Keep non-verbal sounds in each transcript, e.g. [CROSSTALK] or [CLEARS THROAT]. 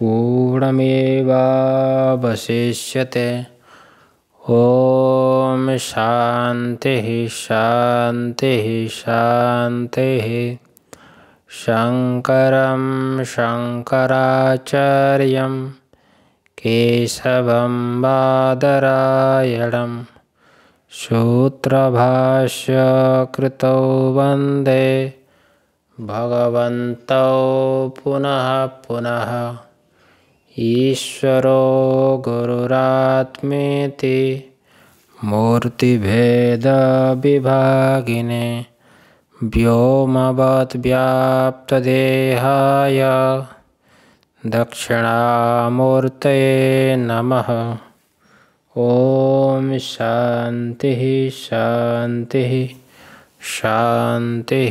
पूर्णमेवावशिष्यते ॐ शान्तिः शान्तिः शान्तिः शङ्करं शङ्कराचार्यं केशवं बादरायणं सूत्रभाष्यकृतौ वन्दे भगवन्तौ पुनः पुनः ईश्वरो गुरुरात्मे ते व्याप्त देहाय दक्षिणामूर्त नमः ॐ शांति शांति शांति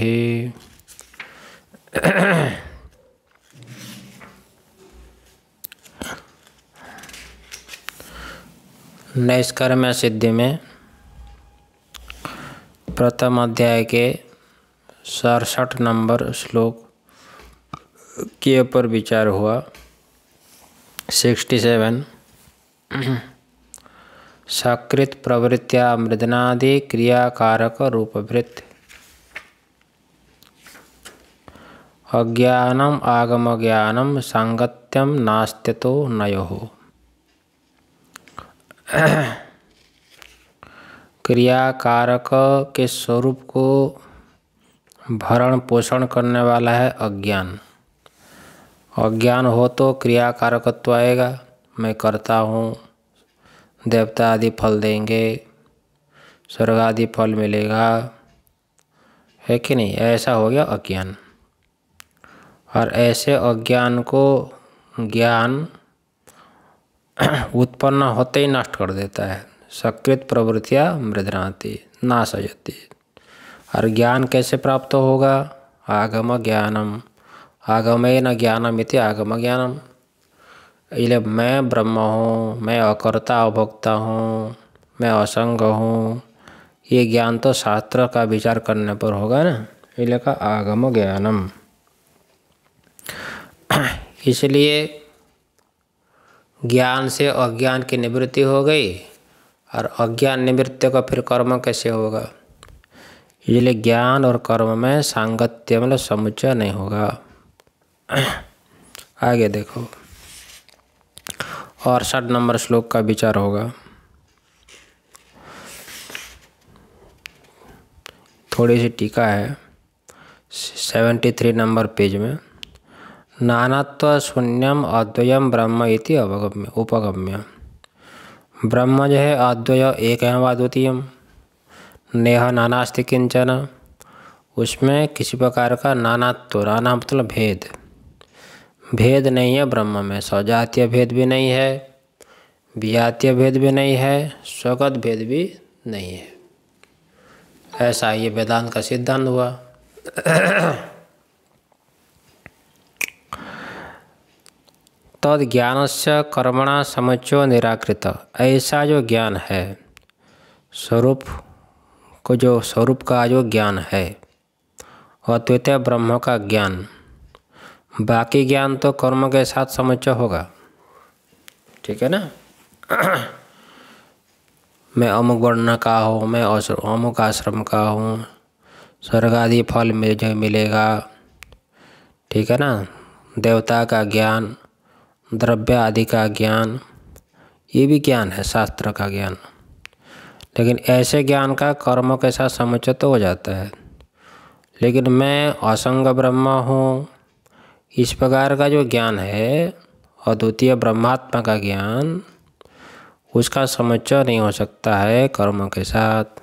नैष्कर्म सिद्धि में प्रथम अध्याय के सड़सठ नंबर श्लोक के ऊपर विचार हुआ सिक्सटी सेवन सकृत प्रवृत्तिया मृदनादि क्रियाकारक रूपवृत्त अज्ञानम आगम ज्ञानम सांगत्यम नास्त्यतो नयो [COUGHS] क्रिया कारक के स्वरूप को भरण पोषण करने वाला है अज्ञान अज्ञान हो तो क्रिया कारकत्व आएगा मैं करता हूँ देवता आदि फल देंगे स्वर्ग आदि फल मिलेगा है कि नहीं ऐसा हो गया अज्ञान और ऐसे अज्ञान को ज्ञान [CLEARS THROAT] उत्पन्न होते ही नष्ट कर देता है सकृत प्रवृत्तियाँ मृदनाती नाश हो जाती और ज्ञान कैसे प्राप्त होगा आगम ज्ञानम आगमेन ज्ञानम इति आगम ज्ञानम इसलिए मैं ब्रह्म हूँ मैं अकर्ता अभोक्ता हूँ मैं असंग हूँ ये ज्ञान तो शास्त्र का विचार करने पर होगा ना इसलिए का आगम ज्ञानम [CLEARS THROAT] इसलिए ज्ञान से अज्ञान की निवृत्ति हो गई और अज्ञान निवृत्ति का फिर कर्म कैसे होगा इसलिए ज्ञान और कर्म में सांगत्य मतलब समुच्चय नहीं होगा [CLEARS THROAT] आगे देखो और अड़सठ नंबर श्लोक का विचार होगा थोड़ी सी टीका है सेवेंटी थ्री नंबर पेज में नानात्वशून्यम अद्वयम ब्रह्म इति अवगम्य उपगम्य ब्रह्म जो है अद्वय एक है अद्वितीयम नेह नानास्ति किंचन उसमें किसी प्रकार का नानात्व नाना मतलब भेद भेद नहीं है ब्रह्म में सजातीय भेद भी नहीं है विजातीय भेद भी नहीं है स्वगत भेद भी नहीं है ऐसा ये वेदांत का सिद्धांत हुआ तद ज्ञान से कर्मणा समुचो निराकृत ऐसा जो ज्ञान है स्वरूप को जो स्वरूप का जो ज्ञान है अद्वितीय ब्रह्म का ज्ञान बाकी ज्ञान तो कर्म के साथ समुचय होगा ठीक है ना [CLEARS THROAT] मैं अमुक वर्ण का हूँ मैं अमुक आश्रम का हूँ स्वर्ग आदि फल मुझे मिलेगा ठीक है ना देवता का ज्ञान द्रव्य आदि का ज्ञान ये भी ज्ञान है शास्त्र का ज्ञान लेकिन ऐसे ज्ञान का कर्मों के साथ समुचित तो हो जाता है लेकिन मैं असंग ब्रह्मा हूँ इस प्रकार का जो ज्ञान है अद्वितीय ब्रह्मात्मा का ज्ञान उसका समुच्चय नहीं हो सकता है कर्मों के साथ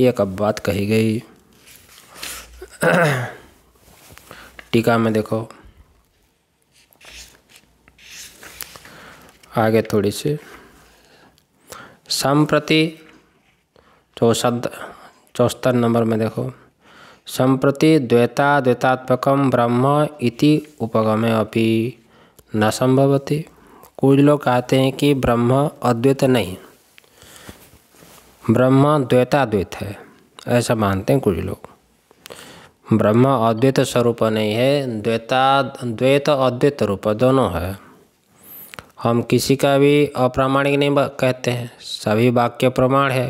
ये एक बात कही गई [CLEARS THROAT] टीका में देखो आगे थोड़ी सी संप्रति चौसद चौहत्तर नंबर में देखो संप्रति द्वैता द्वैतात्मक ब्रह्म इति उपगमे अभी न संभवती कुछ लोग कहते हैं कि ब्रह्म अद्वैत नहीं ब्रह्म द्वैताद्वैत है ऐसा मानते हैं कुछ लोग ब्रह्म अद्वैत स्वरूप नहीं है द्वैता द्वैत अद्वैत रूप दोनों है हम किसी का भी अप्रामाणिक नहीं कहते हैं सभी वाक्य प्रमाण है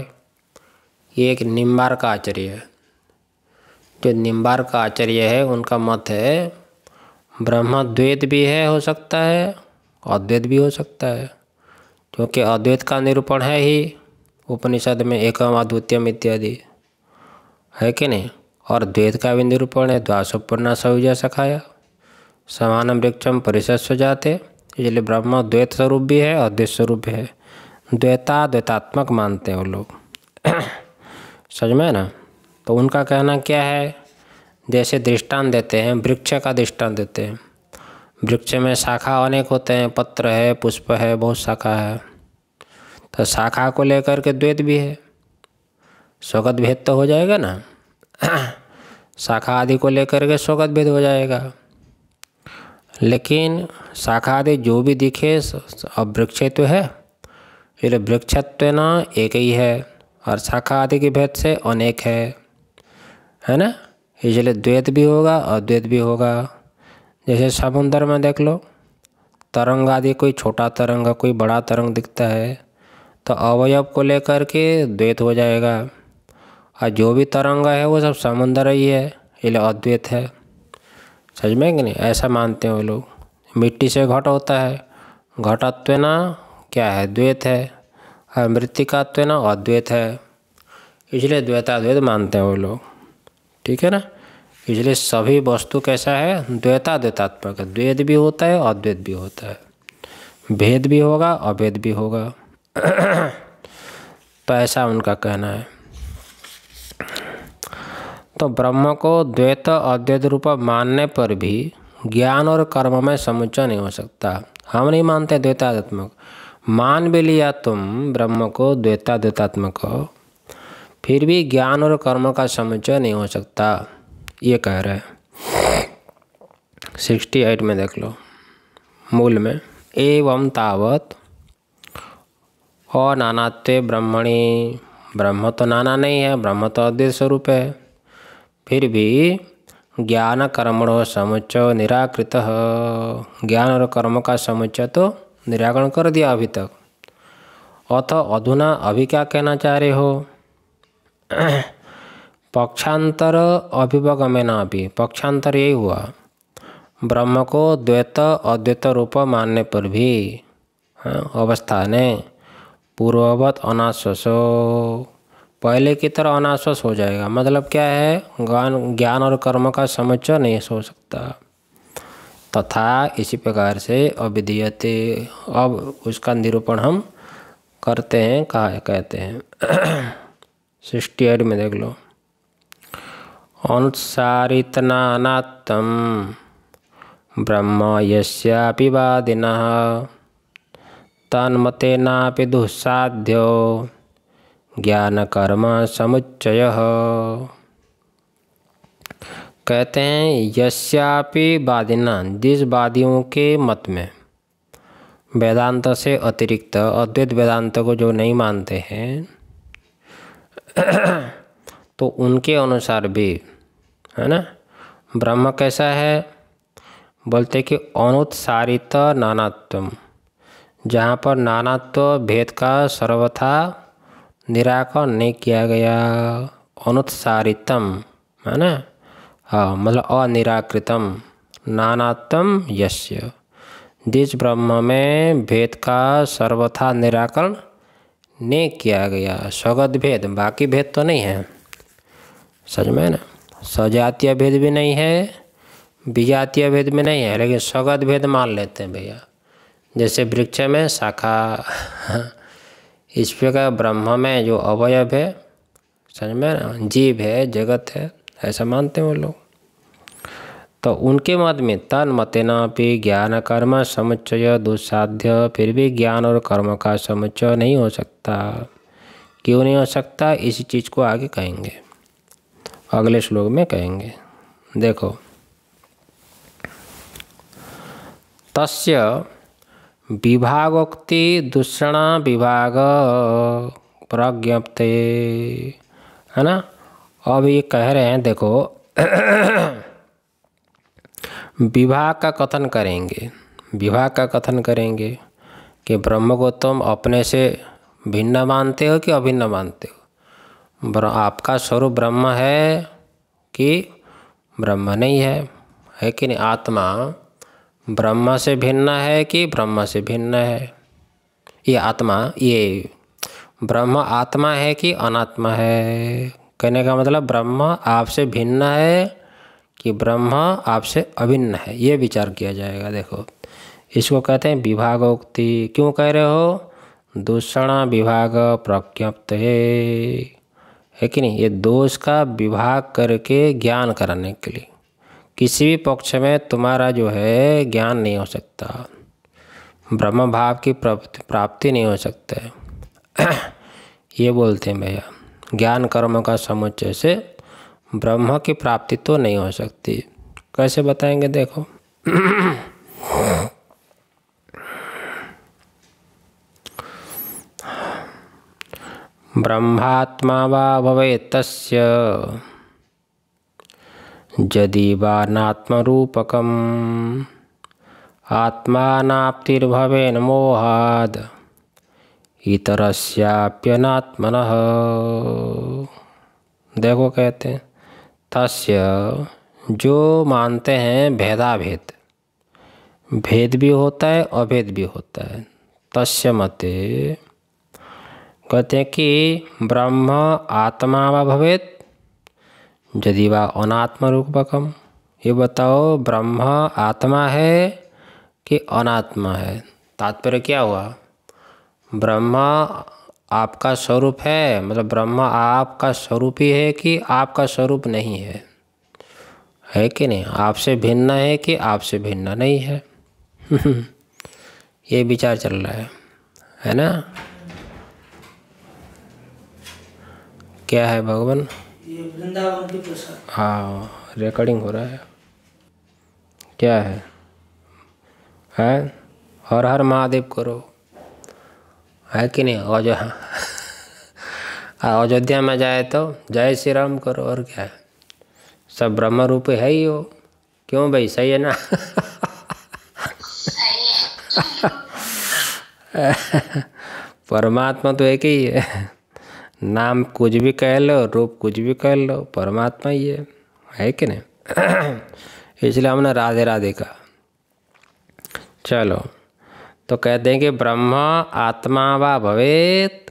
ये एक निम्बार का आचार्य है जो निम्बार का आचार्य है उनका मत है ब्रह्म द्वैत भी है हो सकता है अद्वैत भी हो सकता है क्योंकि अद्वैत का निरूपण है ही उपनिषद में एकम अद्वितीयम इत्यादि है कि नहीं और द्वैत का भी निरूपण है द्वासोपर्णा सऊजा सखाया समानम वृक्षम परिषद सो जाते इसलिए ब्रह्म द्वैत स्वरूप भी है और द्वैत स्वरूप भी है द्वैता द्वैतात्मक मानते हैं वो लोग [CLEARS THROAT] समझ में ना तो उनका कहना क्या है जैसे दृष्टांत देते हैं वृक्ष का दृष्टांत देते हैं वृक्ष में शाखा अनेक होते हैं पत्र है पुष्प है बहुत शाखा है तो शाखा को लेकर के द्वैत भी है स्वगत भेद तो हो जाएगा ना [CLEARS THROAT] शाखा आदि को लेकर के स्वगत भेद हो जाएगा लेकिन शाखा आदि जो भी दिखे अब वृक्ष तो है फिर वृक्षत्व ना एक ही है और शाखा आदि के भेद से अनेक है है ना इसलिए द्वैत भी होगा अद्वैत भी होगा जैसे समुंदर में देख लो तरंग आदि कोई छोटा तरंग कोई बड़ा तरंग दिखता है तो अवयव को लेकर के द्वैत हो जाएगा और जो भी तरंग है वो सब समुंदर ही है इसलिए अद्वैत है सच में कि नहीं ऐसा मानते हैं वो लोग मिट्टी से घट होता है घटत्व ना क्या है द्वैत है और मृतिकात्व ना अद्वैत है इसलिए द्वैताद्वैत मानते हैं वो लोग ठीक है ना इसलिए सभी वस्तु कैसा है द्वैता द्वैतात्मक द्वैत भी होता है अद्वैत भी होता है भेद भी होगा अभेद भी होगा [CLEARS THROAT] तो ऐसा उनका कहना है तो ब्रह्म को द्वैत अद्वैत रूप मानने पर भी ज्ञान और कर्म में समुच्चय नहीं हो सकता हम नहीं मानते द्वैताध्यात्मक मान भी लिया तुम ब्रह्म को द्वैता द्वैतात्मक हो फिर भी ज्ञान और कर्म का समुच्चय नहीं हो सकता ये कह रहे हैं सिक्सटी एट में देख लो मूल में एवं तावत अनानात्व ब्रह्मणी ब्रह्म तो नाना नहीं है ब्रह्म तो अद्वैत स्वरूप है फिर भी ज्ञान कर्मणों समुच्चय निराकृत ज्ञान और कर्म का समुच्चय तो निराकरण कर दिया अभी तक अथ अधुना अभी क्या कहना चाह रहे हो [CLEARS THROAT] पक्षांतर अभिवगमे ना अभी पक्षांतर यही हुआ ब्रह्म को द्वैत अद्वैत रूप मानने पर भी हाँ, अवस्था ने पूर्ववत अनाशोषो पहले की तरह अनाश्वस हो जाएगा मतलब क्या है ज्ञान ज्ञान और कर्म का समुच्चय नहीं सो सकता तथा तो इसी प्रकार से अविधीयते अब उसका निरूपण हम करते हैं कहा कहते हैं [CLEARS THROAT] सृष्टि एट में देख लो अनुसारित नानात्म ब्रह्म यस्यापि तन्मते नापि दुस्साध्यो ज्ञानकर्म समुच्चय कहते हैं यश्यापि वादिना जिस वादियों के मत में वेदांत से अतिरिक्त अद्वैत वेदांत को जो नहीं मानते हैं [CLEARS THROAT] तो उनके अनुसार भी है ना ब्रह्म कैसा है बोलते कि अनुत्सारित नानात्व जहाँ पर नानात्व भेद का सर्वथा निराकरण नहीं किया गया अनुत्सारितम है ना हाँ मतलब अनिराकृतम नानात्म यश्य जिस ब्रह्म में भेद का सर्वथा निराकरण नहीं किया गया स्वगत भेद बाकी भेद तो नहीं है सच में ना सजातीय भेद भी नहीं है विजातीय भेद भी नहीं है लेकिन स्वगत भेद मान लेते हैं भैया जैसे वृक्ष में शाखा इस प्रकार ब्रह्म में जो अवयव है समझ में ना जीव है जगत है ऐसा मानते हैं वो लोग तो उनके मत में तन मतना भी ज्ञान कर्म समुच्चय दुस्साध्य फिर भी ज्ञान और कर्म का समुच्चय नहीं हो सकता क्यों नहीं हो सकता इसी चीज़ को आगे कहेंगे अगले श्लोक में कहेंगे देखो तस्य विभागोक्ति दूषणा विभाग प्रज्ञप्ते है ना अब ये कह रहे हैं देखो [CLEARS THROAT] विभाग का कथन करेंगे विभाग का कथन करेंगे कि ब्रह्म को तुम अपने से भिन्न मानते हो कि अभिन्न मानते हो आपका स्वरूप ब्रह्म है कि ब्रह्म नहीं है है कि नहीं आत्मा ब्रह्म से भिन्न है कि ब्रह्म से भिन्न है ये आत्मा ये ब्रह्म आत्मा है कि अनात्मा है कहने का मतलब ब्रह्म आपसे भिन्न है कि ब्रह्म आपसे अभिन्न है ये विचार किया जाएगा देखो इसको कहते हैं विभागोक्ति क्यों कह रहे हो दूषण विभाग प्रज्ञप्त है कि नहीं ये दोष का विभाग करके ज्ञान कराने के लिए किसी भी पक्ष में तुम्हारा जो है ज्ञान नहीं हो सकता ब्रह्म भाव की प्राप्ति नहीं हो सकता [CLEARS THROAT] ये बोलते हैं भैया ज्ञान कर्म का समुच्चय से ब्रह्म की प्राप्ति तो नहीं हो सकती कैसे बताएंगे देखो [CLEARS THROAT] ब्रह्मात्मा वा भवे तस्य जदीवानात्मरूपकम् आत्मानाप्तिर्भवेन मोहाद इतरस्याप्यनात्मन देखो कहते हैं तस्य जो मानते हैं भेदाभेद भेद भी होता है अभेद भी होता है तस्य मते कहते हैं कि ब्रह्म आत्मा व भवेद यदि वा अनात्मरूपकम ये बताओ ब्रह्म आत्मा है कि अनात्मा है तात्पर्य क्या हुआ ब्रह्मा आपका स्वरूप है मतलब ब्रह्मा आपका स्वरूप ही है कि आपका स्वरूप नहीं है है कि नहीं आपसे भिन्न है कि आपसे भिन्न नहीं है [LAUGHS] ये विचार चल रहा है है ना क्या है भगवान हाँ रिकॉर्डिंग हो रहा है क्या है हैं हर हर महादेव करो है कि नहीं और जो हाँ अयोध्या में जाए तो जय श्री राम करो और क्या है सब ब्रह्म रूप है ही हो क्यों भाई सही है ना [LAUGHS] परमात्मा तो एक ही है नाम कुछ भी कह लो रूप कुछ भी कह लो परमात्मा ही है है कि नहीं [CLEARS THROAT] इसलिए हमने राधे राधे कहा चलो तो कहते हैं कि ब्रह्म आत्मा वा भवेत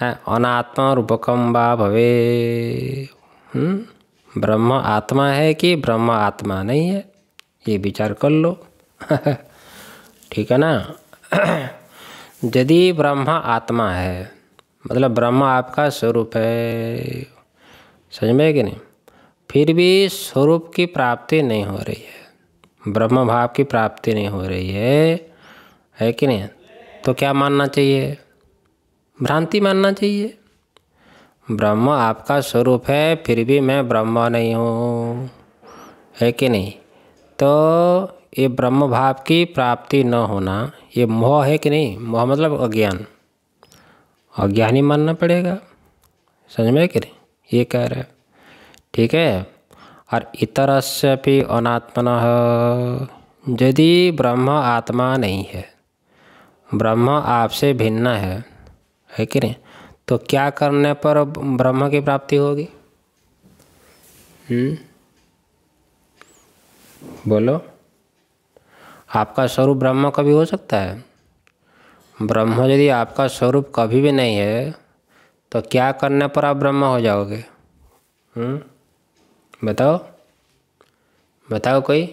है अनात्मा रूपकम वा भवे हम्म? ब्रह्म आत्मा है कि ब्रह्म आत्मा नहीं है ये विचार कर लो [LAUGHS] ठीक है ना [CLEARS THROAT] यदि ब्रह्म आत्मा है मतलब ब्रह्म आपका स्वरूप है समझ में कि नहीं फिर भी स्वरूप की प्राप्ति नहीं हो रही है ब्रह्म भाव की प्राप्ति नहीं हो रही है है कि नहीं तो क्या मानना चाहिए भ्रांति मानना चाहिए ब्रह्म आपका स्वरूप है फिर भी मैं ब्रह्म नहीं हूँ है कि नहीं तो ये ब्रह्म भाव की प्राप्ति न होना ये मोह है कि नहीं मोह मतलब अज्ञान अज्ञानी मानना पड़ेगा समझ में करें ये कह रहे ठीक है और इतर से भी अनात्मन यदि ब्रह्म आत्मा नहीं है ब्रह्म आपसे भिन्न है है कि नहीं तो क्या करने पर ब्रह्म की प्राप्ति होगी हम्म? बोलो आपका स्वरूप ब्रह्म कभी हो सकता है ब्रह्म यदि आपका स्वरूप कभी भी नहीं है तो क्या करने पर आप ब्रह्म हो जाओगे हुँ? हम्म? बताओ बताओ कोई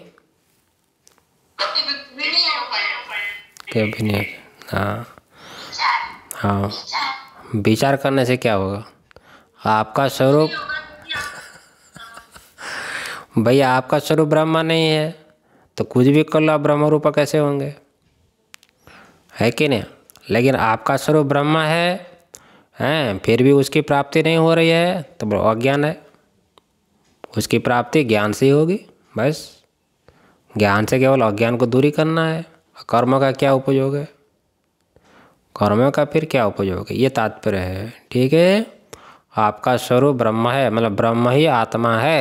कभी नहीं हाँ हाँ विचार करने से क्या होगा आपका स्वरूप [LAUGHS] भैया आपका स्वरूप ब्रह्मा नहीं है तो कुछ भी कर लो आप ब्रह्म रूपा कैसे होंगे है कि नहीं लेकिन आपका स्वरूप ब्रह्म है हैं फिर भी उसकी प्राप्ति नहीं हो रही है तो अज्ञान है उसकी प्राप्ति ज्ञान से ही होगी बस ज्ञान से केवल अज्ञान को दूरी करना है कर्म का क्या उपयोग है कर्म का फिर क्या उपयोग है ये तात्पर्य है ठीक है आपका स्वरूप ब्रह्म है मतलब ब्रह्म ही आत्मा है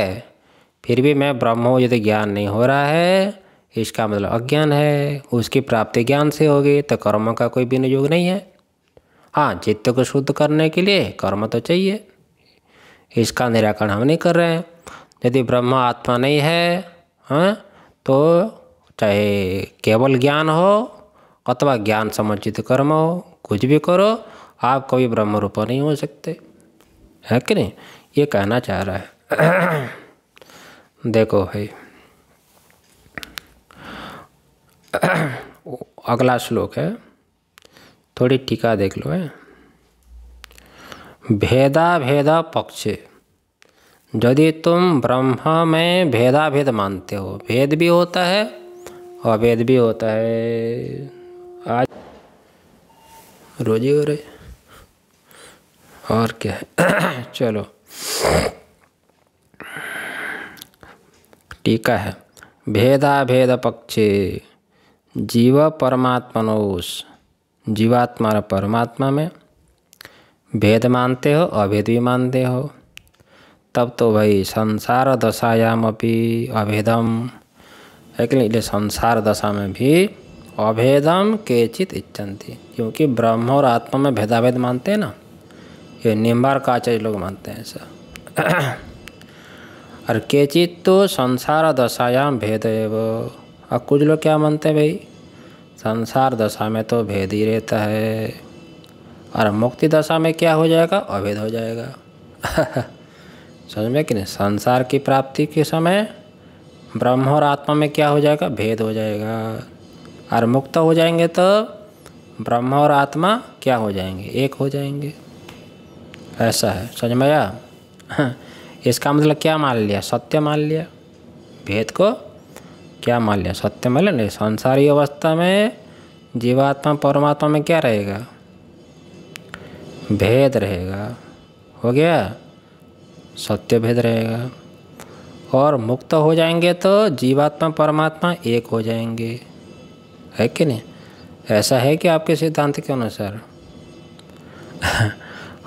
फिर भी मैं ब्रह्म हूँ यदि ज्ञान नहीं हो रहा है इसका मतलब अज्ञान है उसकी प्राप्ति ज्ञान से होगी तो कर्म का कोई विनियोग नहीं है हाँ चित्त को शुद्ध करने के लिए कर्म तो चाहिए इसका निराकरण हम नहीं कर रहे हैं यदि ब्रह्म आत्मा नहीं है हाँ तो चाहे केवल ज्ञान हो अथवा ज्ञान समर्जित कर्म हो कुछ भी करो आप कभी ब्रह्म रूप नहीं हो सकते है कि नहीं ये कहना चाह रहा है [CLEARS THROAT] देखो भाई [COUGHS] अगला श्लोक है थोड़ी टीका देख लो है भेदा भेद पक्ष यदि तुम ब्रह्मा में भेदा भेद मानते हो भेद भी होता है और भेद भी होता है आज रोजी हो रहे और क्या है [COUGHS] चलो टीका है भेदा भेद पक्षी जीव परमात्मनोष जीवात्मा और परमात्मा में भेद मानते हो अभेद भी मानते हो तब तो भाई संसार दशायाम अभी अभेदम इसलिए संसार दशा में भी अभेदम केचित इच्छन्ति क्योंकि ब्रह्म और आत्मा में भेदाभेद मानते हैं ना ये निम्बार काचार्य लोग मानते हैं ऐसा [CLEARS THROAT] और केचित तो संसार दशायाम भेद एवं और कुछ लोग क्या मानते हैं भाई संसार दशा में तो भेद ही रहता है और मुक्ति दशा में क्या हो जाएगा अभेद हो जाएगा [LAUGHS] समझ में कि नहीं संसार की प्राप्ति के समय ब्रह्म और आत्मा में क्या हो जाएगा भेद हो जाएगा और मुक्त हो जाएंगे तो ब्रह्म और आत्मा क्या हो जाएंगे एक हो जाएंगे ऐसा है समझ में आया [LAUGHS] इसका मतलब क्या मान लिया सत्य मान लिया भेद को क्या लिया सत्य लिया नहीं संसारी अवस्था में जीवात्मा परमात्मा में क्या रहेगा भेद रहेगा हो गया सत्य भेद रहेगा और मुक्त हो जाएंगे तो जीवात्मा परमात्मा एक हो जाएंगे है कि नहीं ऐसा है कि आपके सिद्धांत के अनुसार [LAUGHS]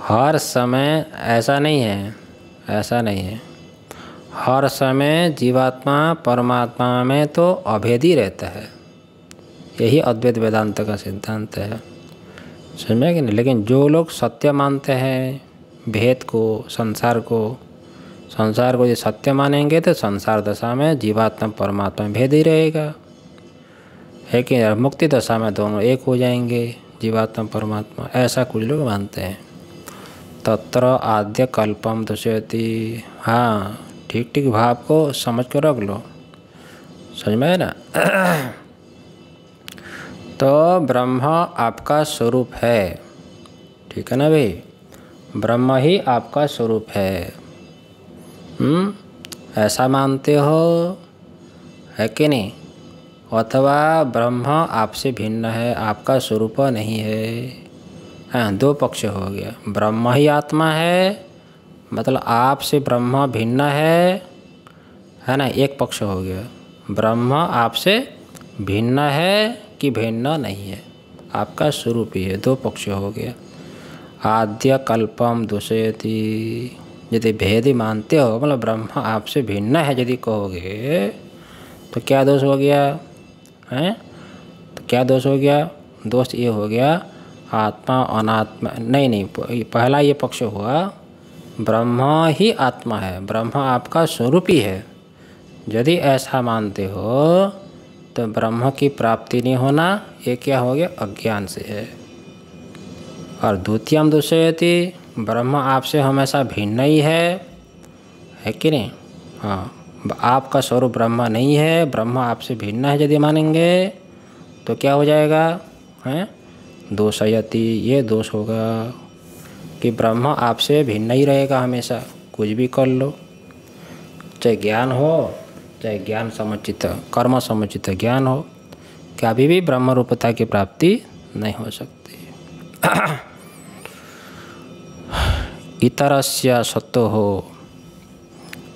हर समय ऐसा नहीं है ऐसा नहीं है हर समय जीवात्मा परमात्मा में तो अभेदी रहता है यही अद्वैत वेदांत का सिद्धांत है समझा कि नहीं लेकिन जो लोग सत्य मानते हैं भेद को संसार को संसार को ये सत्य मानेंगे तो संसार दशा में जीवात्मा परमात्मा भेद ही रहेगा है कि मुक्ति दशा में दोनों एक हो जाएंगे जीवात्मा परमात्मा ऐसा कुछ लोग मानते हैं तत्र आद्य कल्पम दुष्यति हाँ ठीक ठीक भाव को समझ कर रख लो समझ में है ना [CLEARS THROAT] तो ब्रह्म आपका स्वरूप है ठीक है ना भाई ब्रह्म ही आपका स्वरूप है हुँ? हम्म? ऐसा मानते हो है कि नहीं अथवा ब्रह्म आपसे भिन्न है आपका स्वरूप नहीं है हाँ दो पक्ष हो गया ब्रह्म ही आत्मा है मतलब आपसे ब्रह्मा भिन्न है है ना एक पक्ष हो गया ब्रह्मा आपसे भिन्न है कि भिन्न नहीं है आपका स्वरूप ही है दो पक्ष हो गया आद्य कल्पम दूषयति यदि भेद ही मानते हो मतलब ब्रह्मा आपसे भिन्न है यदि कहोगे तो क्या दोष हो गया है तो क्या दोष हो गया दोष ये हो गया आत्मा अनात्मा नहीं नहीं पहला ये पक्ष हुआ ब्रह्मा ही आत्मा है ब्रह्मा आपका स्वरूप ही है यदि ऐसा मानते हो तो ब्रह्म की प्राप्ति नहीं होना ये क्या हो गया अज्ञान से है और द्वितीय दूसरे ब्रह्म आपसे हमेशा भिन्न ही है है कि नहीं हाँ आपका स्वरूप ब्रह्मा नहीं है ब्रह्म आपसे भिन्न है यदि मानेंगे तो क्या हो जाएगा हैं दोषयति ये दोष होगा कि ब्रह्म आपसे भिन्न ही रहेगा हमेशा कुछ भी कर लो चाहे ज्ञान हो चाहे ज्ञान समुचित कर्म समुचित ज्ञान हो कभी भी ब्रह्म रूपता की प्राप्ति नहीं हो सकती [CLEARS THROAT] इतर से सत्व हो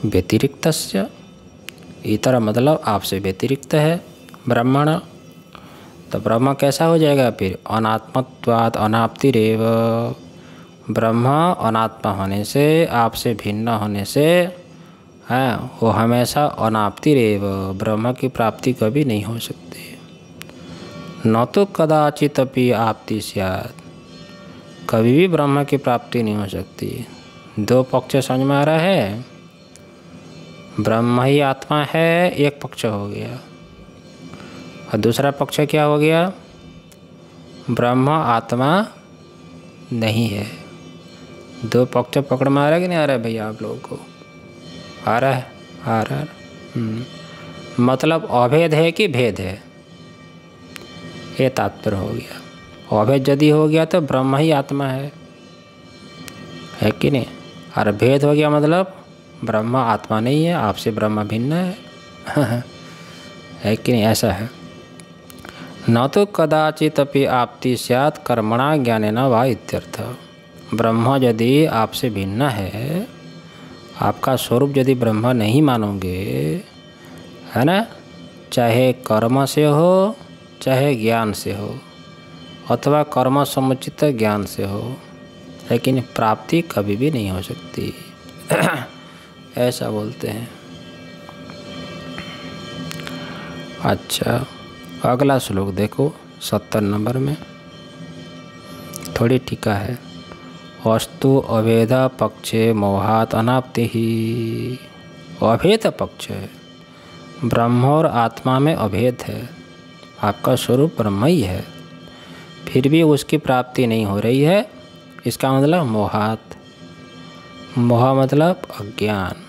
व्यतिरिक्त इतर मतलब आपसे व्यतिरिक्त है ब्राह्मण तो ब्रह्म कैसा हो जाएगा फिर अनात्मत्वाद अनाप्तिरव ब्रह्म अनात्मा होने से आपसे भिन्न होने से है हाँ, वो हमेशा अनाप्ति रेव ब्रह्म की प्राप्ति कभी नहीं हो सकती न तो कदाचित अपनी आपती सियात कभी भी ब्रह्म की प्राप्ति नहीं हो सकती दो पक्ष समझ में आ रहा है ब्रह्म ही आत्मा है एक पक्ष हो गया और दूसरा पक्ष क्या हो गया ब्रह्म आत्मा नहीं है दो पक्ष तो पकड़ में आ रहा है कि नहीं आ रहा है भैया आप लोगों को आ रहा है आ रहा है हम्म। मतलब अभेद है कि भेद है ये तात्पर्य हो गया अभेद यदि हो गया तो ब्रह्म ही आत्मा है है कि नहीं और भेद हो गया मतलब ब्रह्मा आत्मा नहीं है आपसे ब्रह्मा भिन्न है [LAUGHS] है कि नहीं ऐसा है न तो कदाचित अपनी आपती सर्मणा कर्मणा ज्ञाने न वा इत्यर्थ ब्रह्मा यदि आपसे भिन्न है आपका स्वरूप यदि ब्रह्मा नहीं मानोगे है ना चाहे कर्म से हो चाहे ज्ञान से हो अथवा कर्म समुचित ज्ञान से हो लेकिन प्राप्ति कभी भी नहीं हो सकती [CLEARS THROAT] ऐसा बोलते हैं अच्छा अगला श्लोक देखो सत्तर नंबर में थोड़ी टीका है वस्तु अभेद पक्ष मोहात अनाप्ति ही अभेद पक्ष ब्रह्म और आत्मा में अभेद है आपका स्वरूप ब्रह्म ही है फिर भी उसकी प्राप्ति नहीं हो रही है इसका मतलब मोहात मोह मतलब अज्ञान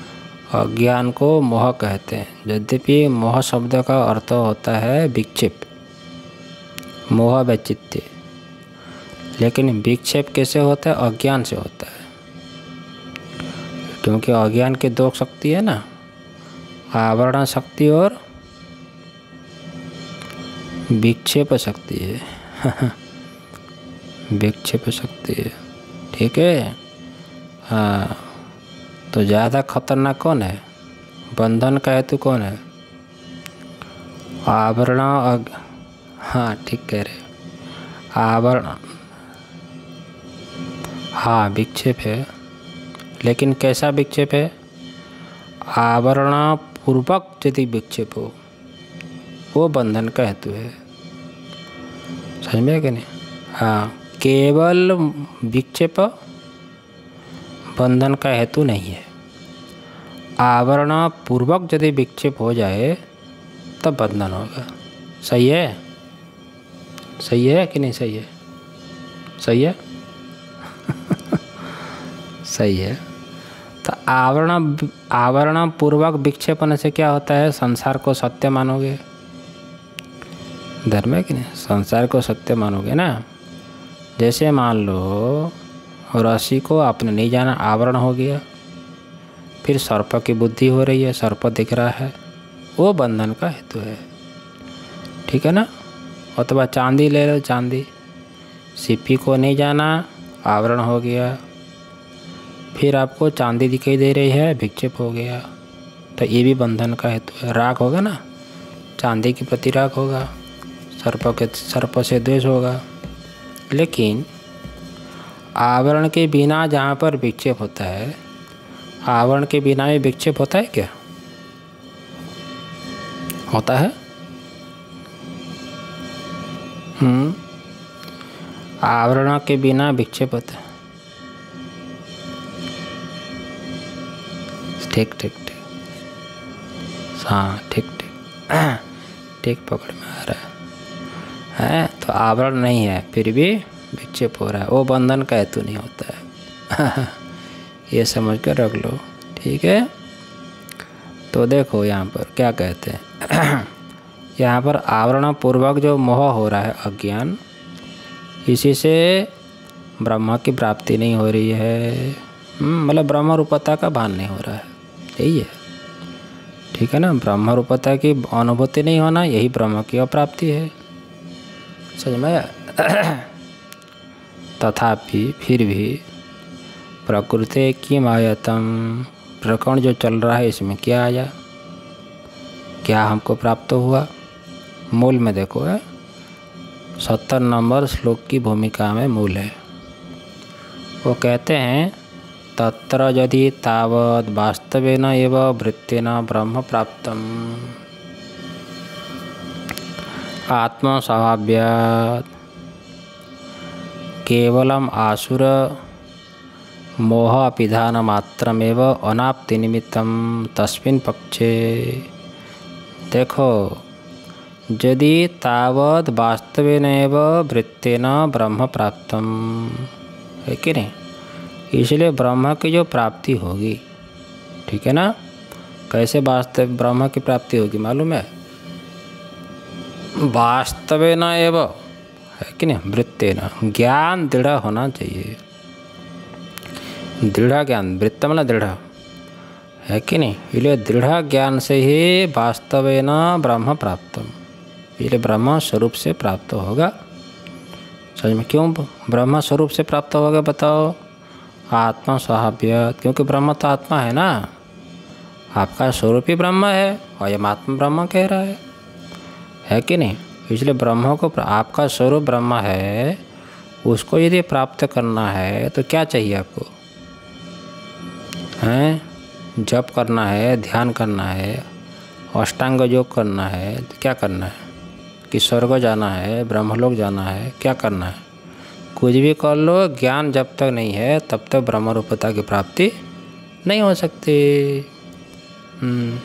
[LAUGHS] अज्ञान को मोह कहते हैं यद्यपि मोह शब्द का अर्थ होता है विक्षिप मोह वैचित्य लेकिन विक्षेप कैसे होता है अज्ञान से होता है क्योंकि अज्ञान की दो शक्ति है ना आवरण शक्ति और विक्षेप शक्ति है [LAUGHS] विक्षेप शक्ति है ठीक है हाँ तो ज़्यादा खतरनाक कौन है बंधन का हेतु कौन है आवरण अग... हाँ ठीक कह रहे आवरण हाँ विक्षेप है लेकिन कैसा विक्षेप है आवरणापूर्वक यदि विक्षेप हो वो बंधन का हेतु है समझ में कि नहीं हाँ केवल विक्षेप बंधन का हेतु नहीं है आवरणापूर्वक यदि विक्षेप हो जाए तब बंधन होगा सही है सही है कि नहीं सही है सही है सही है तो आवरण आवरण पूर्वक विक्षेपण से क्या होता है संसार को सत्य मानोगे धर्म है कि नहीं संसार को सत्य मानोगे ना जैसे मान लो रस्सी को आपने नहीं जाना आवरण हो गया फिर सर्प की बुद्धि हो रही है सर्प दिख रहा है वो बंधन का हेतु है ठीक है ना अथवा चांदी ले लो चांदी सिपी को नहीं जाना आवरण हो गया फिर आपको चांदी दिखाई दे रही है भिक्षेप हो गया तो ये भी बंधन का हेतु है राग होगा ना चांदी के प्रति राग होगा सर्प के सर्प से द्वेष होगा लेकिन आवरण के बिना जहाँ पर विक्षेप होता है आवरण के बिना भी विक्षेप होता है क्या होता है हम्म। आवरण के बिना विक्षेप होता है ठीक ठीक ठीक हाँ ठीक ठीक ठीक पकड़ में आ रहा है है तो आवरण नहीं है फिर भी विक्षेप हो रहा है वो बंधन का हेतु नहीं होता है [LAUGHS] ये समझ कर रख लो ठीक है तो देखो यहाँ पर क्या कहते हैं [CLEARS THROAT] यहाँ पर आवरण पूर्वक जो मोह हो रहा है अज्ञान इसी से ब्रह्मा की प्राप्ति नहीं हो रही है हम्म, मतलब ब्रह्म रूपता का भान नहीं हो रहा है यही है ठीक है ना ब्रह्म रूपता की अनुभूति नहीं होना यही ब्रह्म की अप्राप्ति है समझ में [COUGHS] तथापि फिर भी प्रकृति किम आयतम प्रकरण जो चल रहा है इसमें क्या आया क्या हमको प्राप्त हुआ मूल में देखो है सत्तर नंबर श्लोक की भूमिका में मूल है वो कहते हैं तत्र यदि तावत् वास्तवेन एव वृत्तेन ब्रह्म प्राप्तम् आत्मस्वभाव्यात् केवलम् आसुर मोह अनाप्ति अनाप्तिनिमित्तं तस्मिन् पक्षे देखो यदि तावत् वास्तवेन एव वृत्तेन ब्रह्म प्राप्तम् है कि नहीं इसलिए ब्रह्म की जो प्राप्ति होगी ठीक है ना कैसे वास्तव ब्रह्म की प्राप्ति होगी मालूम है वास्तव न एव है कि नहीं वृत्ते न ज्ञान दृढ़ होना चाहिए दृढ़ ज्ञान वृत्त मतलब दृढ़ है कि नहीं इसलिए दृढ़ ज्ञान से ही वास्तव न ब्रह्म प्राप्त इसलिए ब्रह्म स्वरूप से प्राप्त होगा समझ में क्यों ब्रह्म स्वरूप से प्राप्त होगा बताओ आत्मा स्वाभाव्य क्योंकि ब्रह्म तो आत्मा है ना आपका स्वरूप ही ब्रह्म है और ये आत्मा ब्रह्म कह रहा है है कि नहीं इसलिए ब्रह्म को आपका स्वरूप ब्रह्म है उसको यदि प्राप्त करना है तो क्या चाहिए आपको हैं जप करना है ध्यान करना है अष्टांग योग करना है तो क्या करना है कि स्वर्ग जाना है ब्रह्मलोक जाना है क्या करना है कुछ भी कर लो ज्ञान जब तक नहीं है तब तक ब्रह्म रूपता की प्राप्ति नहीं हो सकती हम्म,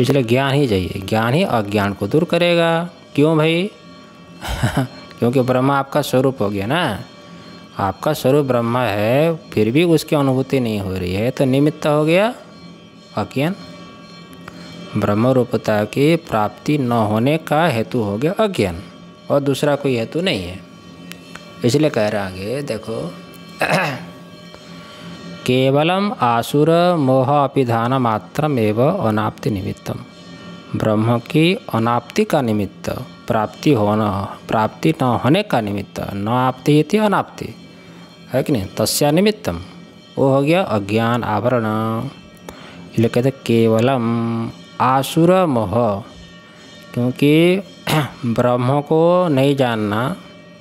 इसलिए ज्ञान ही चाहिए ज्ञान ही अज्ञान को दूर करेगा क्यों भाई [LAUGHS] क्योंकि ब्रह्मा आपका स्वरूप हो गया ना आपका स्वरूप ब्रह्मा है फिर भी उसकी अनुभूति नहीं हो रही है तो निमित्त हो गया अज्ञान ब्रह्म रूपता की प्राप्ति न होने का हेतु हो गया अज्ञान और दूसरा कोई हेतु नहीं है इसलिए कह रहे आगे देखो केवलम आसुर मोह अपिधान मात्र एवं अनाप्ति निमित्तम ब्रह्म की अनाप्ति का निमित्त प्राप्ति होना प्राप्ति न होने का निमित्त न आपति थी अनाप्ति है कि नहीं तस्या निमित्तम वो हो गया अज्ञान आवरण इसलिए कहते केवलम आसुर मोह क्योंकि ब्रह्म को नहीं जानना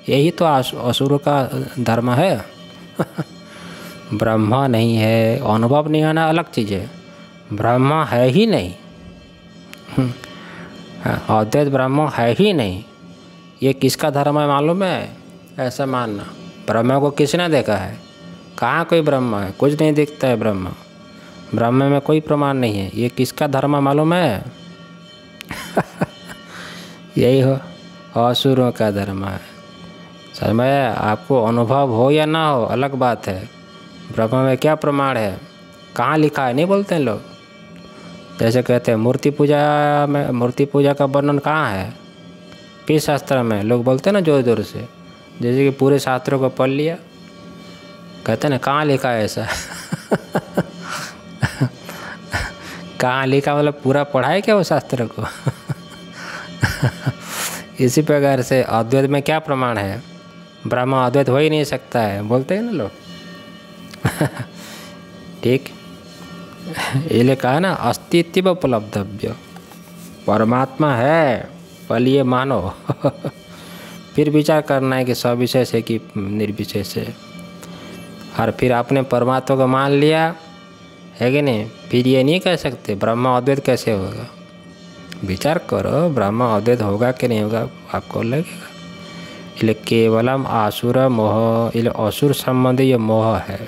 यही तो असुर का धर्म है [LAUGHS] ब्रह्मा नहीं है अनुभव नहीं आना अलग चीज़ है ब्रह्मा है ही नहीं [LAUGHS] हाँ, अद्वैत ब्रह्म है ही नहीं ये किसका धर्म है मालूम है ऐसा मानना ब्रह्मा को किसने देखा है कहाँ कोई ब्रह्मा है कुछ नहीं दिखता है ब्रह्मा ब्रह्म में कोई प्रमाण नहीं है ये किसका धर्म मालूम है [LAUGHS] यही हो असुरों का धर्म है सर में आपको अनुभव हो या ना हो अलग बात है ब्रह्म में क्या प्रमाण है कहाँ लिखा है नहीं बोलते हैं लोग जैसे कहते हैं मूर्ति पूजा में मूर्ति पूजा का वर्णन कहाँ है किस शास्त्र में लोग बोलते हैं ना जोर जोर से जैसे कि पूरे शास्त्रों को पढ़ लिया कहते ना कहाँ लिखा है ऐसा [LAUGHS] कहाँ लिखा मतलब पूरा पढ़ा है क्या वो शास्त्र को [LAUGHS] इसी प्रकार से अद्वैत में क्या प्रमाण है ब्रह्मा अद्वैत हो ही नहीं सकता है बोलते हैं ना लोग [LAUGHS] ठीक इसलिए कहा ना अस्तित्व उपलब्धव्य परमात्मा है पलिए मानो [LAUGHS] फिर विचार करना है कि सविशेष है कि निर्विशेष है और फिर आपने परमात्मा को मान लिया है कि नहीं फिर ये नहीं कह सकते ब्रह्मा अद्वैत कैसे होगा विचार करो ब्रह्मा अद्वैत होगा कि नहीं होगा आपको लगेगा इसलिए केवलम आसुर मोह इसलिए असुर संबंधी ये मोह है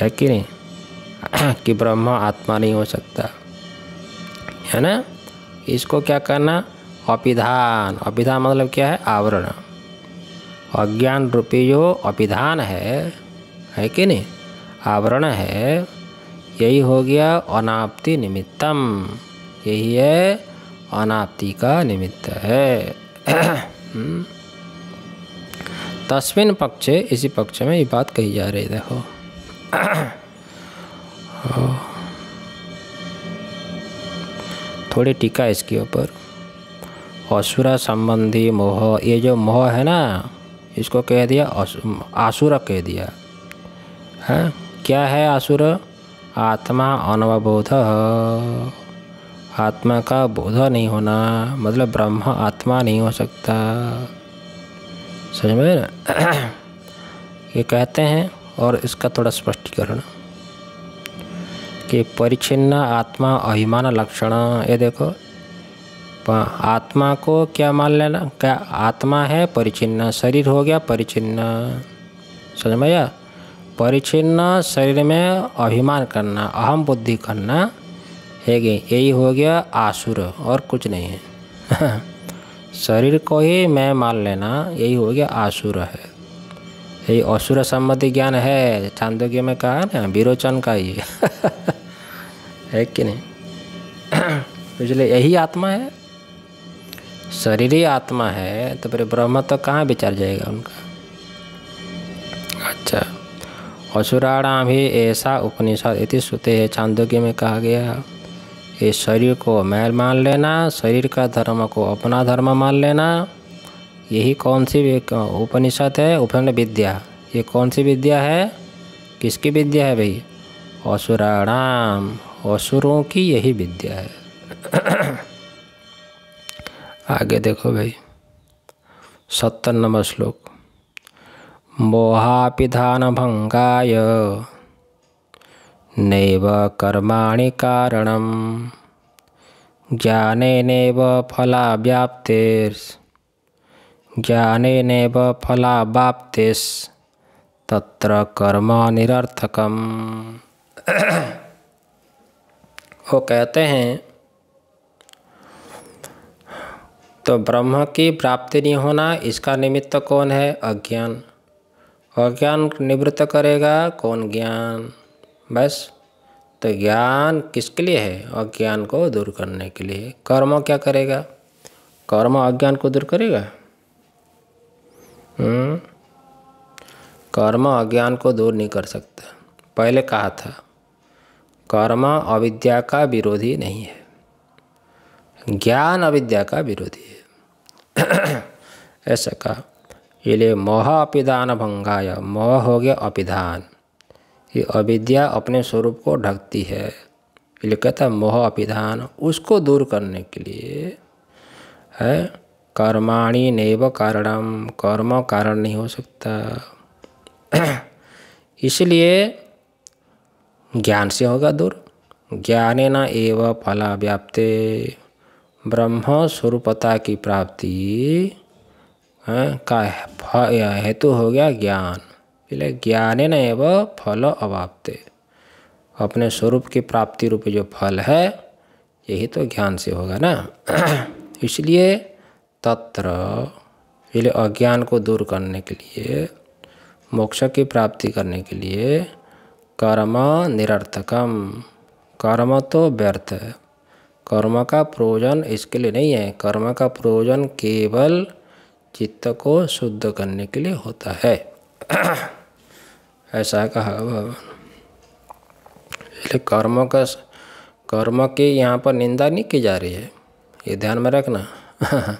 है कि नहीं [CLEARS THROAT] कि ब्रह्मा आत्मा नहीं हो सकता है ना इसको क्या करना अपिधान अपिधान मतलब क्या है आवरण अज्ञान रूपी जो अपिधान है है कि नहीं आवरण है यही हो गया अनाप्ति निमित्तम यही है अनाप्ति का निमित्त है [CLEARS THROAT] हम्म। तस्विन पक्षे इसी पक्ष में ये बात कही जा रही है देखो थोड़ी टीका इसके ऊपर असुरा संबंधी मोह ये जो मोह है ना इसको कह दिया आसुर कह दिया है हाँ? क्या है आसुर आत्मा अनवबोध आत्मा का बोध नहीं होना मतलब ब्रह्म आत्मा नहीं हो सकता समझ में ना [CLEARS THROAT] ये कहते हैं और इसका थोड़ा स्पष्टीकरण कि परिचिन्न आत्मा अभिमान लक्षण ये देखो आत्मा को क्या मान लेना क्या आत्मा है परिचिन्न शरीर हो गया परिचिन्न समझ में आया परिचिन्न शरीर में अभिमान करना अहम बुद्धि करना है यही हो गया आसुर और कुछ नहीं है [LAUGHS] शरीर को ही मैं मान लेना यही हो गया आसुर है यही असुर संबंधी ज्ञान है छांदोग्य में कहा ना विरोचन का ये [LAUGHS] है कि नहीं [CLEARS THROAT] इसलिए यही आत्मा है शरीर ही आत्मा है तो फिर ब्रह्म तो कहाँ विचार जाएगा उनका अच्छा असुराणाम ही ऐसा उपनिषद इति सुते है छांदोग्य में कहा गया है ये शरीर को मैल मान लेना शरीर का धर्म को अपना धर्म मान लेना यही कौन सी उपनिषद है उपनिषद विद्या ये कौन सी विद्या है किसकी विद्या है भाई असुराणाम असुरों की यही विद्या है [CLEARS THROAT] आगे देखो भाई सत्तर नंबर श्लोक मोहापिधान भंगाय नैव कर्माणि कारणं ज्ञानेनैव फलाव्याप्तिर् ज्ञानेनैव फलावाप्तिस् तत्र कर्म निरर्थकम वो कहते हैं तो ब्रह्म की प्राप्ति नहीं होना इसका निमित्त कौन है अज्ञान अज्ञान निवृत्त करेगा कौन ज्ञान बस तो ज्ञान किसके लिए है अज्ञान को दूर करने के लिए कर्म क्या करेगा कर्म अज्ञान को दूर करेगा हम्म कर्म अज्ञान को दूर नहीं कर सकता पहले कहा था कर्म अविद्या का विरोधी नहीं है ज्ञान अविद्या का विरोधी है [CLEARS THROAT] ऐसा कहा इसलिए मोह अपिधान भंगाया मोह हो गया अपिधान कि अविद्या अपने स्वरूप को ढकती है इसलिए कहता मोह अभिधान उसको दूर करने के लिए है कर्माणी नैव कारणम कर्म कारण नहीं हो सकता [CLEARS THROAT] इसलिए ज्ञान से होगा दूर ज्ञाने न एव फला व्याप्ते ब्रह्म स्वरूपता की प्राप्ति हाँ, का हेतु हो गया ज्ञान એટલે न एव फल अवाप्ते अपने स्वरूप की प्राप्ति रूप जो फल है यही तो ज्ञान से होगा ना इसलिए तत्र इसलिए अज्ञान को दूर करने के लिए मोक्ष की प्राप्ति करने के लिए कर्म निरर्थकम कर्म तो व्यर्थ है कर्म का प्रयोजन इसके लिए नहीं है कर्म का प्रयोजन केवल चित्त को शुद्ध करने के लिए होता है ऐसा कहा भगवान इसलिए कर्मों का कर्म की यहाँ पर निंदा नहीं की जा रही है ये ध्यान में रखना [LAUGHS]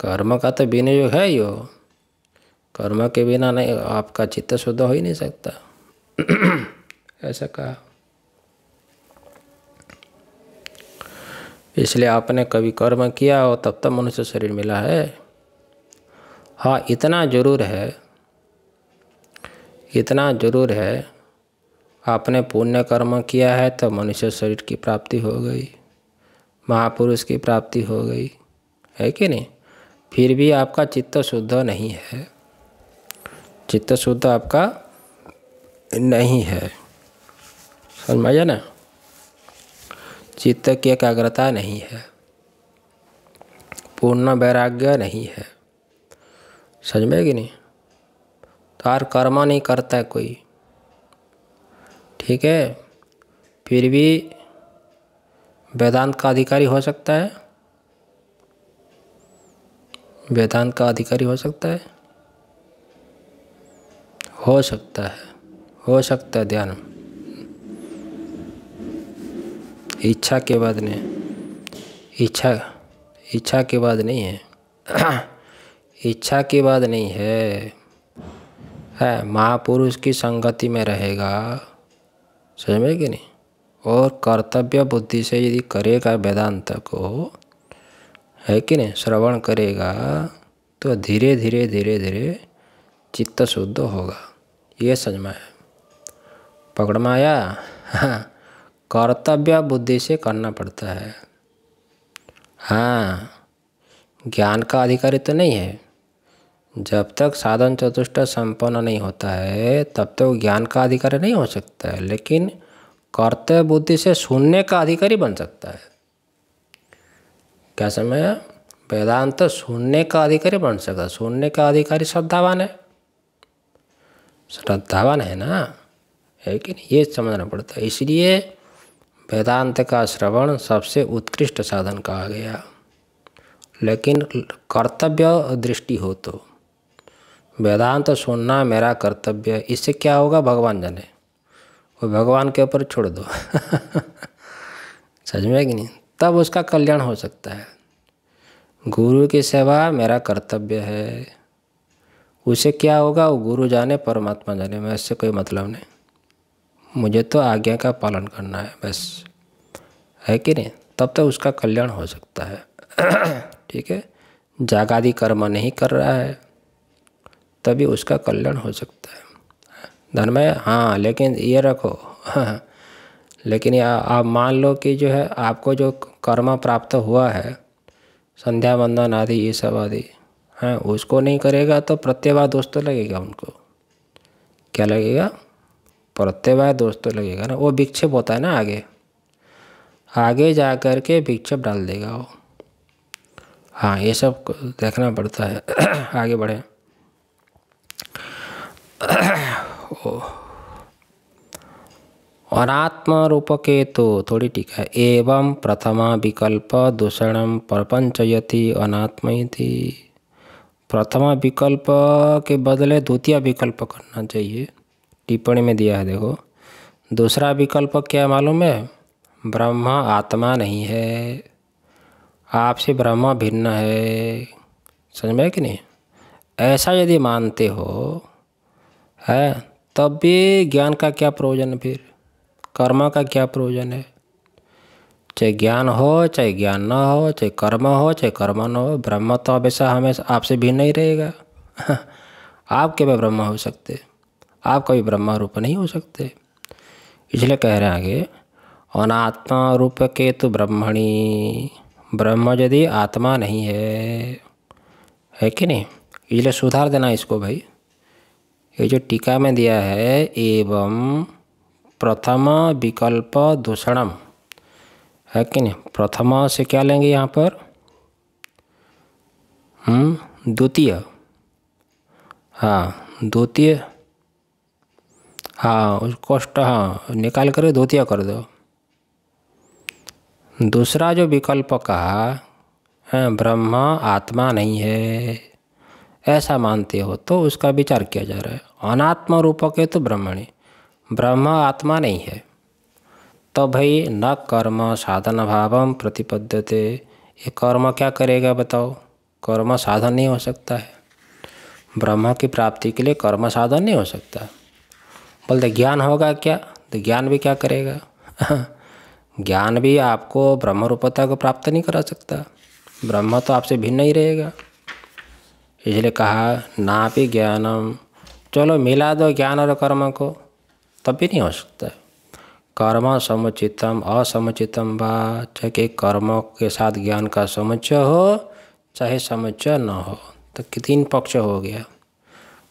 कर्म का तो विनियोग है ही हो कर्म के बिना नहीं आपका चित्त शुद्ध हो ही नहीं सकता [CLEARS THROAT] ऐसा कहा इसलिए आपने कभी कर्म किया हो तब तक तो मनुष्य शरीर मिला है हाँ इतना जरूर है इतना जरूर है आपने पुण्य कर्म किया है तो मनुष्य शरीर की प्राप्ति हो गई महापुरुष की प्राप्ति हो गई है कि नहीं फिर भी आपका चित्त शुद्ध नहीं है चित्त शुद्ध आपका नहीं है समझ आया ना चित्त की एकाग्रता नहीं है पूर्ण वैराग्य नहीं है समझ में कि नहीं कार कर्मा नहीं करता है कोई ठीक है फिर भी वेदांत का अधिकारी हो सकता है वेदांत का अधिकारी हो सकता है हो सकता है हो सकता है ध्यान इच्छा के बाद नहीं इच्छा इच्छा के बाद नहीं है [CLEARS THROAT] इच्छा के बाद नहीं है है महापुरुष की संगति में रहेगा समझ में कि नहीं और कर्तव्य बुद्धि से यदि करेगा वेदांत को है कि नहीं श्रवण करेगा तो धीरे धीरे धीरे धीरे चित्त शुद्ध होगा ये समझ में आया पकड़ में आया हाँ कर्तव्य बुद्धि से करना पड़ता है हाँ ज्ञान का अधिकारी तो नहीं है जब तक साधन चतुष्ट संपन्न नहीं होता है तब तक तो ज्ञान का अधिकारी नहीं हो सकता है लेकिन कर्तव्य बुद्धि से सुनने का अधिकारी बन सकता है क्या समय वेदांत सुनने का अधिकारी बन सकता है सुनने का अधिकारी श्रद्धावान है श्रद्धावान है ना लेकिन ये समझना पड़ता है इसलिए वेदांत का श्रवण सबसे उत्कृष्ट साधन कहा गया लेकिन कर्तव्य दृष्टि हो तो वेदांत सुनना मेरा कर्तव्य है इससे क्या होगा भगवान जाने वो भगवान के ऊपर छोड़ दो [LAUGHS] सच में कि नहीं तब उसका कल्याण हो सकता है गुरु की सेवा मेरा कर्तव्य है उसे क्या होगा वो गुरु जाने परमात्मा जाने मैं इससे कोई मतलब नहीं मुझे तो आज्ञा का पालन करना है बस है कि नहीं तब तक तो उसका कल्याण हो सकता है [CLEARS THROAT] ठीक है जागादी कर्म नहीं कर रहा है तभी उसका कल्याण हो सकता है धनमय हाँ लेकिन ये रखो [LAUGHS] लेकिन आप मान लो कि जो है आपको जो कर्म प्राप्त हुआ है संध्या वंदन आदि ये सब आदि हाँ उसको नहीं करेगा तो प्रत्यवाद दोस्त तो लगेगा उनको क्या लगेगा प्रत्यवाद दोस्त तो लगेगा ना वो विक्षेप होता है ना आगे आगे जा कर के विक्षेप डाल देगा वो हाँ ये सब देखना पड़ता है [CLEARS THROAT] आगे बढ़ें और के तो थोड़ी ठीक है एवं प्रथमा विकल्प दूषण प्रपंचयति थी प्रथमा विकल्प के बदले द्वितीय विकल्प करना चाहिए टिप्पणी में दिया है देखो दूसरा विकल्प क्या मालूम है ब्रह्मा आत्मा नहीं है आपसे ब्रह्मा भिन्न है समझ में कि नहीं ऐसा यदि मानते हो है तब भी ज्ञान का क्या प्रयोजन है फिर कर्म का क्या प्रयोजन है चाहे ज्ञान हो चाहे ज्ञान ना हो चाहे कर्म हो चाहे कर्म न हो ब्रह्म तो हमेशा हमेशा आपसे भी नहीं रहेगा [LAUGHS] आप केवल ब्रह्म हो सकते आप कभी ब्रह्म रूप नहीं हो सकते इसलिए कह रहे हैं आगे अनात्मा रूप के तो ब्रह्मणी ब्रह्म यदि आत्मा नहीं है है कि नहीं इसलिए सुधार देना इसको भाई ये जो टीका में दिया है एवं प्रथम विकल्प दूषणम है कि नहीं प्रथम से क्या लेंगे यहाँ पर हम्म, द्वितीय हाँ द्वितीय हाँ कष्ट हाँ निकाल कर द्वितीय कर दो दूसरा जो विकल्प कहा हाँ, ब्रह्मा आत्मा नहीं है ऐसा मानते हो तो उसका विचार किया जा रहा है अनात्मा रूपक है तो ब्रह्मणी ब्रह्म आत्मा नहीं है तो भाई न कर्म साधन भाव प्रतिपद्यते ये कर्म क्या करेगा बताओ कर्म साधन नहीं हो सकता है ब्रह्म की प्राप्ति के लिए कर्म साधन नहीं हो सकता बोलते ज्ञान होगा क्या तो ज्ञान भी क्या करेगा [LAUGHS] ज्ञान भी आपको ब्रह्म रूपता को प्राप्त नहीं करा सकता ब्रह्म तो आपसे भिन्न ही रहेगा इसलिए कहा नापि ज्ञानम चलो मिला दो ज्ञान और कर्म को तब भी नहीं हो सकता कर्म समुचितम असमुचितम बा चाहे कर्म के साथ ज्ञान का समुच्चय हो चाहे समुच्चय न हो तो तीन पक्ष हो गया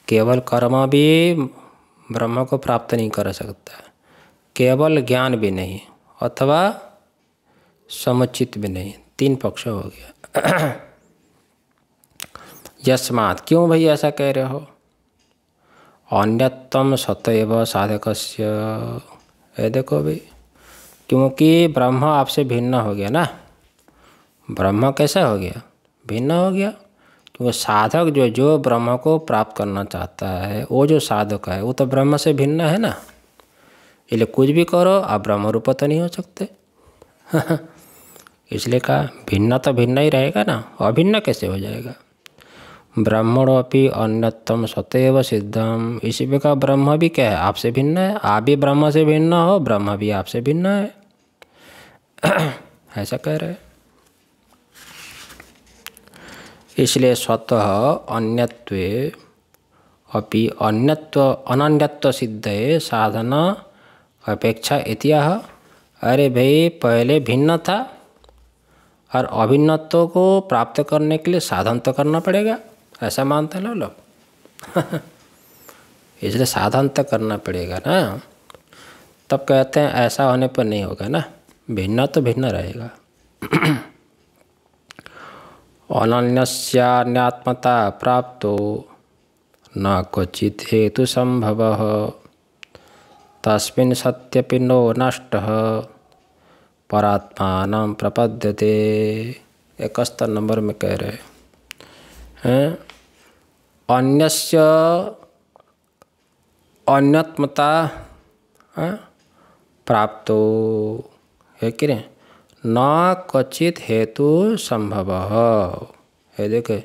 केवल कर्म भी ब्रह्म को प्राप्त नहीं कर सकता केवल ज्ञान भी नहीं अथवा समुचित भी नहीं तीन पक्ष हो गया [CLEARS THROAT] यस्मात् क्यों भाई ऐसा कह रहे हो अन्यतम सतैव साधक ये देखो भाई क्योंकि ब्रह्म आपसे भिन्न हो गया ना ब्रह्म कैसा हो गया भिन्न हो गया क्योंकि साधक जो जो ब्रह्म को प्राप्त करना चाहता है वो जो साधक है वो तो ब्रह्म से भिन्न है ना इसलिए कुछ भी करो आप ब्रह्म रूप तो नहीं हो सकते [LAUGHS] इसलिए कहा भिन्न तो भिन्न ही रहेगा ना अभिन्न कैसे हो जाएगा ब्राह्मण अपनी अन्यतम सतैव सिद्धम इसी प्रकार ब्रह्म भी क्या है आपसे भिन्न है आप भी ब्रह्म से भिन्न हो ब्रह्म भी आपसे भिन्न है [CLEARS THROAT] ऐसा कह रहे इसलिए स्वतः अन्यत्व अपि अन्यत्व अनन्यत्व सिद्ध साधना अपेक्षा इतिहा अरे भाई पहले भिन्न था और अभिन्नत्व को प्राप्त करने के लिए साधन तो करना पड़ेगा ऐसा मानते हैं लोग [LAUGHS] इसलिए साधन तो करना पड़ेगा ना तब कहते हैं ऐसा होने पर नहीं होगा ना भिन्न तो भिन्न रहेगा [CLEARS THROAT] अनन्यस्यान्यात्मता प्राप्त न क्वचित हेतु संभव तस्मिन् सत्यपिंडो नष्ट परात्मा प्रपद्यते इकहत्तर नंबर में कह रहे हैं अन्यस्य अन्यत्मता प्राप्त है कि नहीं न कचित हेतु संभव है देखे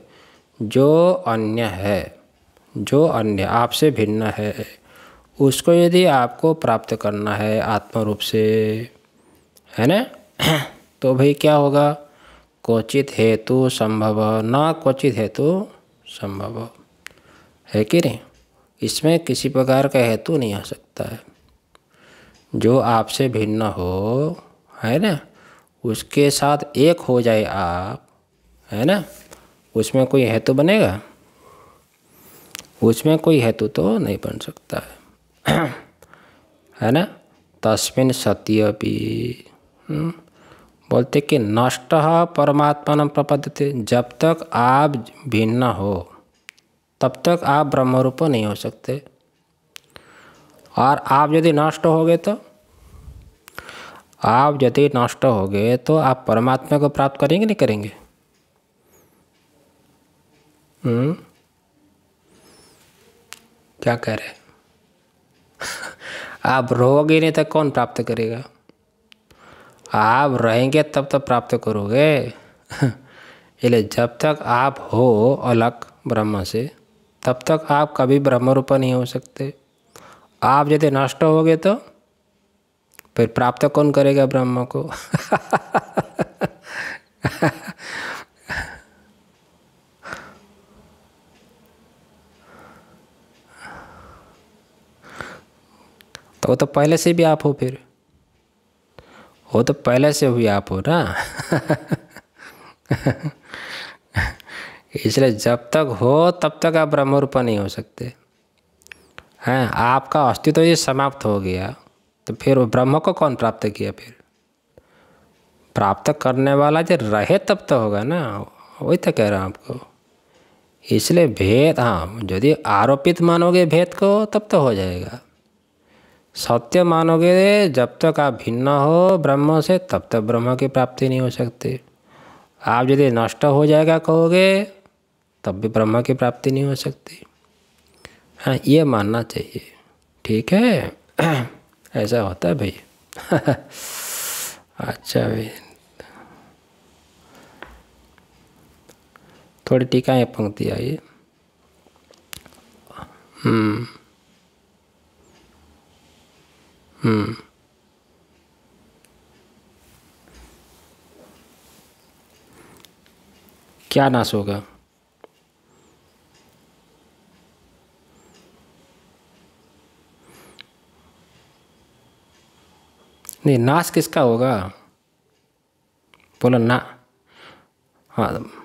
जो अन्य है जो अन्य आपसे भिन्न है उसको यदि आपको प्राप्त करना है आत्म रूप से है ना तो भाई क्या होगा क्वचित हेतु संभव न क्वचित हेतु संभव है कि नहीं इसमें किसी प्रकार का हेतु नहीं आ सकता है जो आपसे भिन्न हो है ना उसके साथ एक हो जाए आप है ना उसमें कोई हेतु बनेगा उसमें कोई हेतु तो नहीं बन सकता है [CLEARS THROAT] है ना तस्मिन सत्य भी हम्म, बोलते कि नष्ट परमात्मा न प्रपद्य जब तक आप भिन्न हो तब तक आप ब्रह्मरूप नहीं हो सकते और आप यदि नष्ट हो गए तो आप यदि नष्ट हो गए तो आप परमात्मा को प्राप्त करेंगे नहीं करेंगे हम्म क्या कह रहे [LAUGHS] आप रहोगे नहीं तो कौन प्राप्त करेगा आप रहेंगे तब तक तो प्राप्त करोगे [LAUGHS] इसलिए जब तक आप हो अलग ब्रह्म से तब तक आप कभी ब्रह्म रूप नहीं हो सकते आप यदि नष्ट हो गए तो फिर प्राप्त कौन करेगा ब्रह्म को [LAUGHS] तो वो तो पहले से भी आप हो फिर वो तो पहले से भी आप हो ना [LAUGHS] इसलिए जब तक हो तब तक आप ब्रह्म रूप नहीं हो सकते हैं आपका अस्तित्व ये समाप्त हो गया तो फिर वो ब्रह्म को कौन प्राप्त किया फिर प्राप्त करने वाला जो रहे तब तो होगा ना वही तो कह रहा हूँ आपको इसलिए भेद हाँ यदि आरोपित मानोगे भेद को तब तो हो जाएगा सत्य मानोगे जब तक आप भिन्न हो ब्रह्म से तब तक ब्रह्म की प्राप्ति नहीं हो सकती आप यदि नष्ट हो जाएगा कहोगे तब भी ब्रह्मा की प्राप्ति नहीं हो सकती हाँ ये मानना चाहिए ठीक है [CLEARS THROAT] ऐसा होता है भाई [LAUGHS] अच्छा भाई थोड़ी टीकाएँ पंक्ति आई हम्म हम्म क्या नाश होगा नहीं नाश किसका होगा बोला ना हाँ